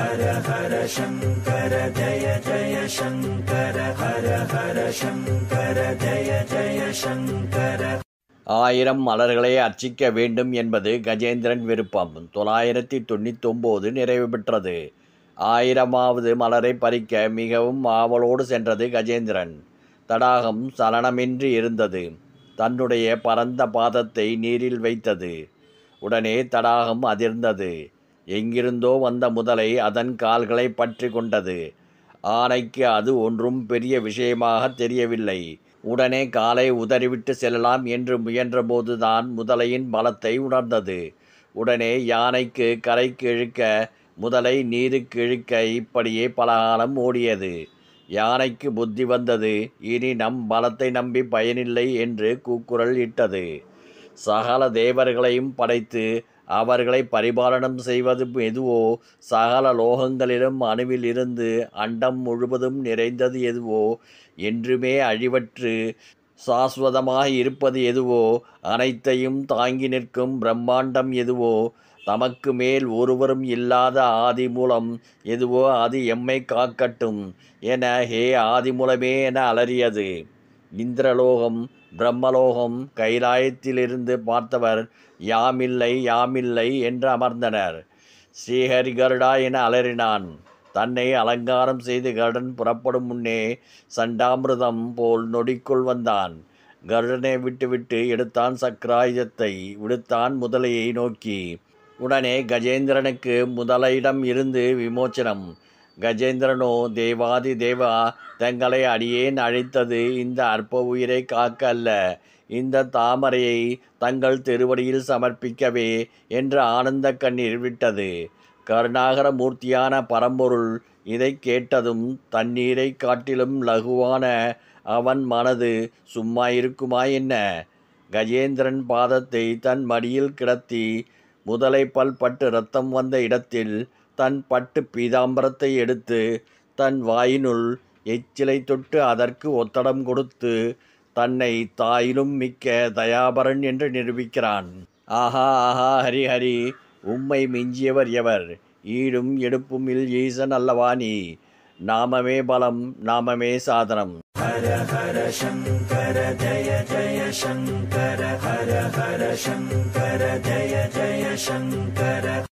ஹர ஹர சங்கர ஜய ஜய சங்கர ஹர ஹர சங்கர ஜய ஜய சங்கர ஆயிரம் மலர்களை அர்ச்சிக்க வேண்டும் என்பது கஜேந்திரன் விருப்பம் தொள்ளாயிரத்தி தொண்ணூத்தொம்போது நிறைவு பெற்றது ஆயிரமாவது மலரை பறிக்க மிகவும் ஆவலோடு சென்றது கஜேந்திரன் தடாகம் சலனமின்றி இருந்தது தன்னுடைய பரந்த பாதத்தை நீரில் வைத்தது உடனே தடாகம் அதிர்ந்தது எங்கிருந்தோ வந்த முதலை அதன் கால்களை பற்றி கொண்டது ஆனைக்கு அது ஒன்றும் பெரிய விஷயமாக தெரியவில்லை உடனே காலை உதறிவிட்டு செல்லலாம் என்று முயன்றபோதுதான் முதலையின் பலத்தை உணர்ந்தது உடனே யானைக்கு கரைக்கு இழுக்க முதலை நீருக்கு இழுக்க இப்படியே பலகாலம் ஓடியது யானைக்கு புத்தி வந்தது இனி நம் பலத்தை நம்பி பயனில்லை என்று கூக்குரல் இட்டது சகல தேவர்களையும் படைத்து அவர்களை பரிபாலனம் செய்வது எதுவோ சகல லோகங்களிலும் அணுவில் இருந்து அண்டம் முழுவதும் நிறைந்தது எதுவோ என்றுமே அழிவற்று சாஸ்வதமாக இருப்பது எதுவோ அனைத்தையும் தாங்கி நிற்கும் பிரம்மாண்டம் எதுவோ தமக்கு மேல் ஒருவரும் இல்லாத ஆதி மூலம் எதுவோ அது எம்மை காக்கட்டும் என ஹே ஆதிமூலமே என அலறியது இந்திரலோகம் பிரம்மலோகம் கைலாயத்திலிருந்து பார்த்தவர் யாமில்லை யாமில்லை என்று அமர்ந்தனர் ஸ்ரீஹரி கருடா என அலறினான் தன்னை அலங்காரம் செய்து கருடன் புறப்படும் முன்னே சண்டாமிருதம் போல் நொடிக்குள் வந்தான் கருடனை விட்டுவிட்டு எடுத்தான் சக்கராயுதத்தை விடுத்தான் முதலையை நோக்கி உடனே கஜேந்திரனுக்கு முதலையிடம் இருந்து விமோச்சனம் கஜேந்திரனோ தேவாதி தேவா தங்களை அடியேன் அழைத்தது இந்த அற்ப உயிரை காக்க அல்ல இந்த தாமரையை தங்கள் திருவடியில் சமர்ப்பிக்கவே என்று ஆனந்த கண்ணீர் விட்டது கருணாகர மூர்த்தியான பரம்பொருள் இதை கேட்டதும் தண்ணீரை காட்டிலும் லகுவான அவன் மனது சும்மா இருக்குமா என்ன கஜேந்திரன் பாதத்தை தன் மடியில் கிடத்தி முதலை பல் பட்டு ரத்தம் வந்த இடத்தில் தன் பட்டு பீதாம்பரத்தை எடுத்து தன் வாயினுள் எச்சிலை தொட்டு அதற்கு ஒத்தடம் கொடுத்து தன்னை தாயிலும் மிக்க தயாபரன் என்று நிரூபிக்கிறான் ஆஹா ஆஹா ஹரி ஹரி உம்மை மிஞ்சியவர் எவர் ஈடும் எடுப்பும் இல் ஈசன் அல்லவா நீ நாமமே பலம் நாமமே சாதனம் ஹர ஹர சங்கர ஜய ஜய சங்கர ஹர ஹர சங்கர ஜய ஜய சங்கர